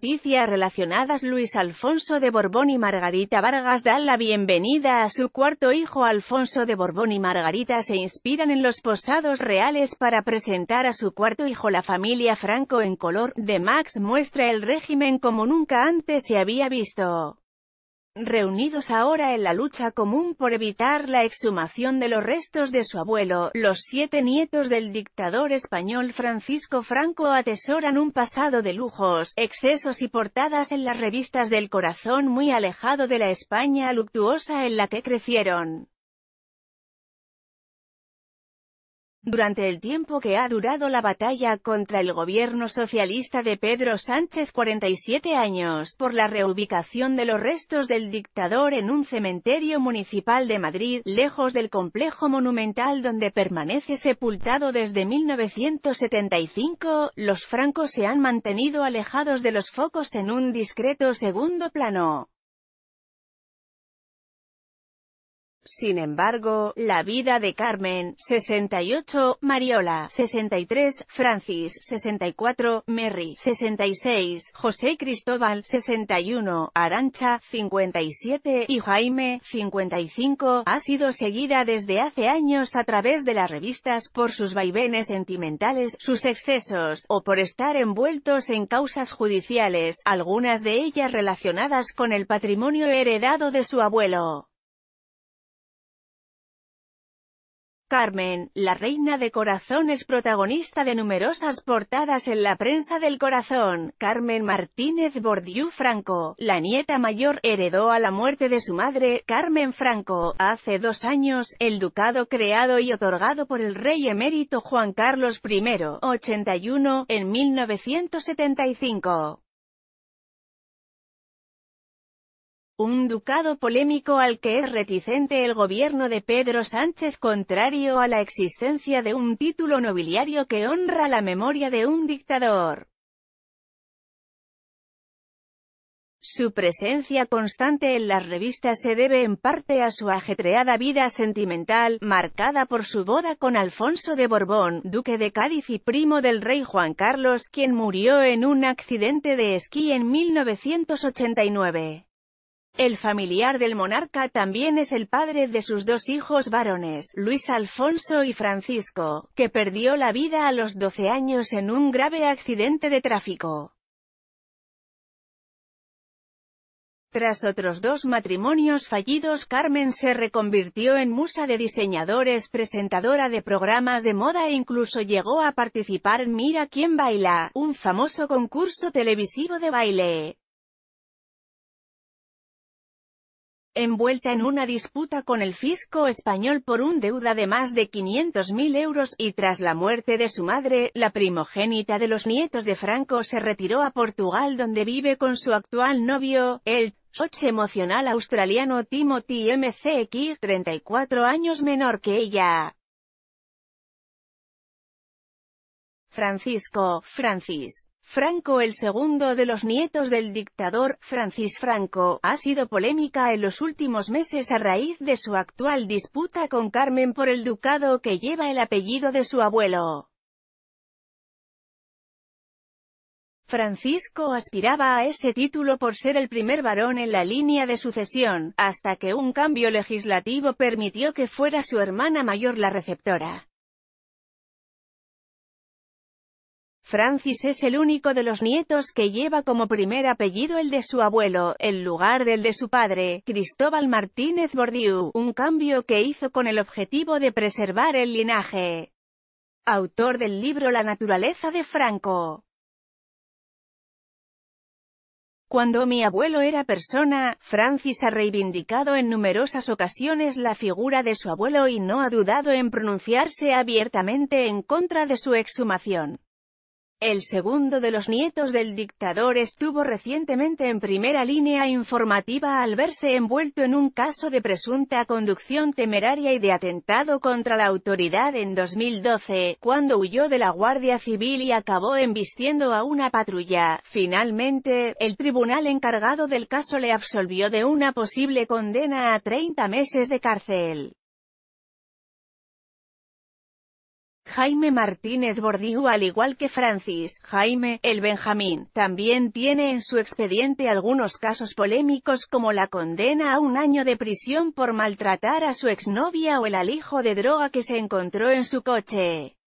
noticias relacionadas Luis Alfonso de Borbón y Margarita Vargas dan la bienvenida a su cuarto hijo Alfonso de Borbón y Margarita se inspiran en los posados reales para presentar a su cuarto hijo la familia Franco en color, de Max muestra el régimen como nunca antes se había visto reunidos ahora en la lucha común por evitar la exhumación de los restos de su abuelo, los siete nietos del dictador español Francisco Franco atesoran un pasado de lujos, excesos y portadas en las revistas del corazón muy alejado de la España luctuosa en la que crecieron. Durante el tiempo que ha durado la batalla contra el gobierno socialista de Pedro Sánchez 47 años, por la reubicación de los restos del dictador en un cementerio municipal de Madrid, lejos del complejo monumental donde permanece sepultado desde 1975, los francos se han mantenido alejados de los focos en un discreto segundo plano. Sin embargo, la vida de Carmen, 68, Mariola, 63, Francis, 64, Merry, 66, José Cristóbal, 61, Arancha, 57 y Jaime, 55, ha sido seguida desde hace años a través de las revistas por sus vaivenes sentimentales, sus excesos, o por estar envueltos en causas judiciales, algunas de ellas relacionadas con el patrimonio heredado de su abuelo. Carmen, la reina de corazón es protagonista de numerosas portadas en la prensa del corazón. Carmen Martínez Bordiú Franco, la nieta mayor, heredó a la muerte de su madre, Carmen Franco, hace dos años, el ducado creado y otorgado por el rey emérito Juan Carlos I, 81, en 1975. Un ducado polémico al que es reticente el gobierno de Pedro Sánchez contrario a la existencia de un título nobiliario que honra la memoria de un dictador. Su presencia constante en las revistas se debe en parte a su ajetreada vida sentimental, marcada por su boda con Alfonso de Borbón, duque de Cádiz y primo del rey Juan Carlos, quien murió en un accidente de esquí en 1989. El familiar del monarca también es el padre de sus dos hijos varones, Luis Alfonso y Francisco, que perdió la vida a los 12 años en un grave accidente de tráfico. Tras otros dos matrimonios fallidos Carmen se reconvirtió en musa de diseñadores, presentadora de programas de moda e incluso llegó a participar en Mira quién baila, un famoso concurso televisivo de baile. envuelta en una disputa con el fisco español por un deuda de más de 500.000 euros, y tras la muerte de su madre, la primogénita de los nietos de Franco se retiró a Portugal donde vive con su actual novio, el «choche emocional australiano Timothy MCX, 34 años menor que ella. Francisco, Francis. Franco, el segundo de los nietos del dictador, Francis Franco, ha sido polémica en los últimos meses a raíz de su actual disputa con Carmen por el ducado que lleva el apellido de su abuelo. Francisco aspiraba a ese título por ser el primer varón en la línea de sucesión, hasta que un cambio legislativo permitió que fuera su hermana mayor la receptora. Francis es el único de los nietos que lleva como primer apellido el de su abuelo, en lugar del de su padre, Cristóbal Martínez Bordiú, un cambio que hizo con el objetivo de preservar el linaje. Autor del libro La naturaleza de Franco. Cuando mi abuelo era persona, Francis ha reivindicado en numerosas ocasiones la figura de su abuelo y no ha dudado en pronunciarse abiertamente en contra de su exhumación. El segundo de los nietos del dictador estuvo recientemente en primera línea informativa al verse envuelto en un caso de presunta conducción temeraria y de atentado contra la autoridad en 2012, cuando huyó de la Guardia Civil y acabó embistiendo a una patrulla. Finalmente, el tribunal encargado del caso le absolvió de una posible condena a 30 meses de cárcel. Jaime Martínez Bordiú al igual que Francis, Jaime, el Benjamín, también tiene en su expediente algunos casos polémicos como la condena a un año de prisión por maltratar a su exnovia o el alijo de droga que se encontró en su coche.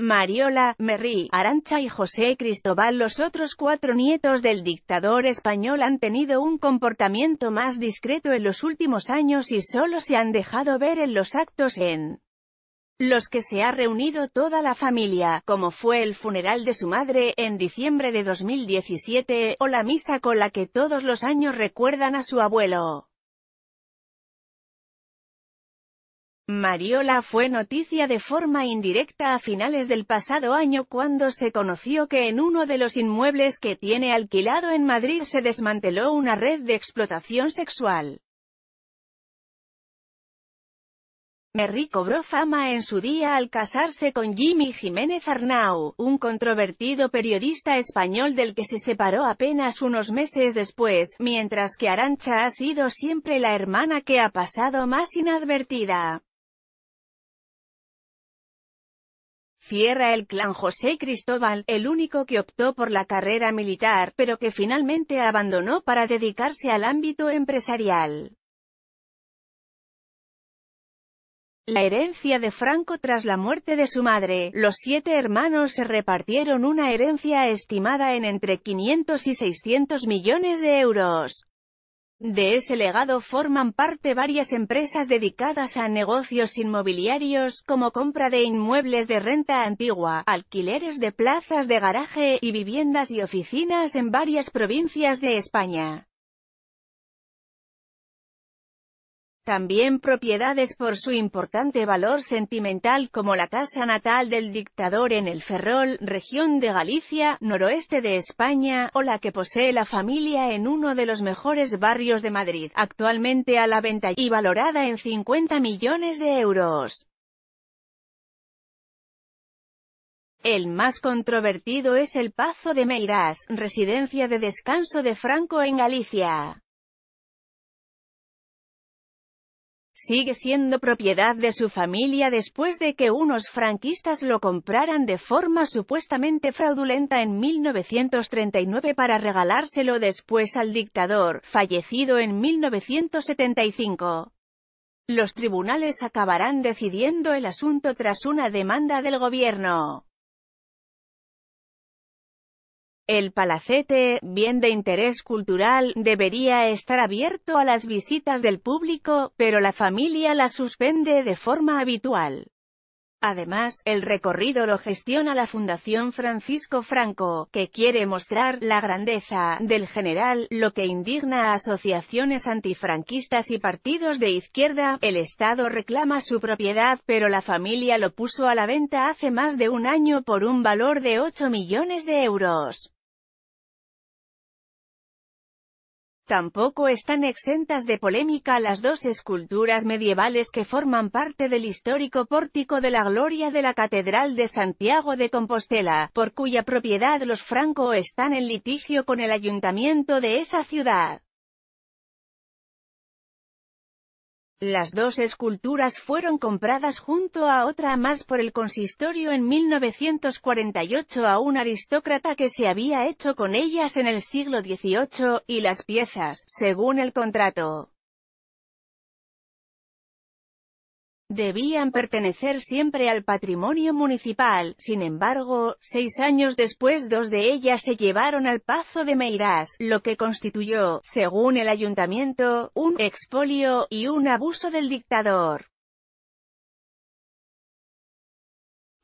Mariola, Merri, Arancha y José Cristóbal los otros cuatro nietos del dictador español han tenido un comportamiento más discreto en los últimos años y solo se han dejado ver en los actos en los que se ha reunido toda la familia, como fue el funeral de su madre en diciembre de 2017, o la misa con la que todos los años recuerdan a su abuelo. Mariola fue noticia de forma indirecta a finales del pasado año cuando se conoció que en uno de los inmuebles que tiene alquilado en Madrid se desmanteló una red de explotación sexual. Merry cobró fama en su día al casarse con Jimmy Jiménez Arnau, un controvertido periodista español del que se separó apenas unos meses después, mientras que Arancha ha sido siempre la hermana que ha pasado más inadvertida. Cierra el clan José Cristóbal, el único que optó por la carrera militar, pero que finalmente abandonó para dedicarse al ámbito empresarial. La herencia de Franco tras la muerte de su madre, los siete hermanos se repartieron una herencia estimada en entre 500 y 600 millones de euros. De ese legado forman parte varias empresas dedicadas a negocios inmobiliarios, como compra de inmuebles de renta antigua, alquileres de plazas de garaje, y viviendas y oficinas en varias provincias de España. También propiedades por su importante valor sentimental como la casa natal del dictador en el Ferrol, región de Galicia, noroeste de España, o la que posee la familia en uno de los mejores barrios de Madrid, actualmente a la venta y valorada en 50 millones de euros. El más controvertido es el Pazo de Meirás, residencia de descanso de Franco en Galicia. sigue siendo propiedad de su familia después de que unos franquistas lo compraran de forma supuestamente fraudulenta en 1939 para regalárselo después al dictador, fallecido en 1975. Los tribunales acabarán decidiendo el asunto tras una demanda del gobierno. El palacete, bien de interés cultural, debería estar abierto a las visitas del público, pero la familia la suspende de forma habitual. Además, el recorrido lo gestiona la Fundación Francisco Franco, que quiere mostrar la grandeza del general, lo que indigna a asociaciones antifranquistas y partidos de izquierda. El Estado reclama su propiedad, pero la familia lo puso a la venta hace más de un año por un valor de 8 millones de euros. Tampoco están exentas de polémica las dos esculturas medievales que forman parte del histórico pórtico de la gloria de la Catedral de Santiago de Compostela, por cuya propiedad los franco están en litigio con el ayuntamiento de esa ciudad. Las dos esculturas fueron compradas junto a otra más por el consistorio en 1948 a un aristócrata que se había hecho con ellas en el siglo XVIII, y las piezas, según el contrato, debían pertenecer siempre al patrimonio municipal, sin embargo, seis años después dos de ellas se llevaron al Pazo de Meirás, lo que constituyó, según el ayuntamiento, un expolio y un abuso del dictador.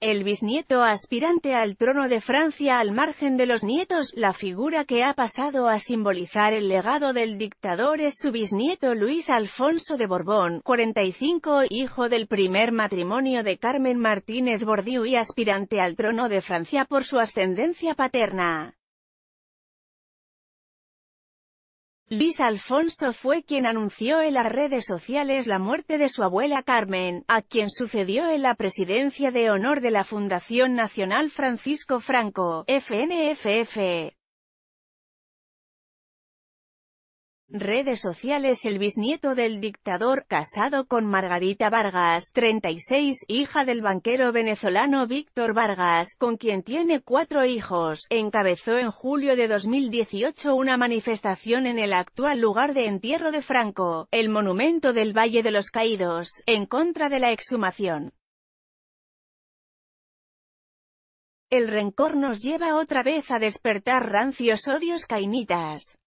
El bisnieto aspirante al trono de Francia al margen de los nietos, la figura que ha pasado a simbolizar el legado del dictador es su bisnieto Luis Alfonso de Borbón, 45, hijo del primer matrimonio de Carmen Martínez Bordiú y aspirante al trono de Francia por su ascendencia paterna. Luis Alfonso fue quien anunció en las redes sociales la muerte de su abuela Carmen, a quien sucedió en la presidencia de honor de la Fundación Nacional Francisco Franco, FNFF. Redes sociales El bisnieto del dictador, casado con Margarita Vargas, 36, hija del banquero venezolano Víctor Vargas, con quien tiene cuatro hijos, encabezó en julio de 2018 una manifestación en el actual lugar de entierro de Franco, el monumento del Valle de los Caídos, en contra de la exhumación. El rencor nos lleva otra vez a despertar rancios odios cainitas.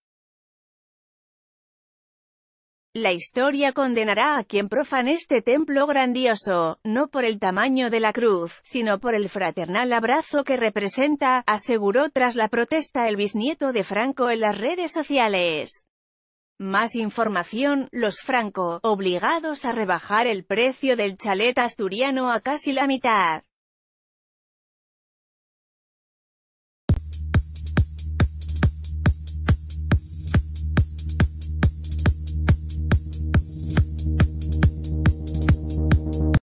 La historia condenará a quien profane este templo grandioso, no por el tamaño de la cruz, sino por el fraternal abrazo que representa, aseguró tras la protesta el bisnieto de Franco en las redes sociales. Más información, los Franco, obligados a rebajar el precio del chalet asturiano a casi la mitad.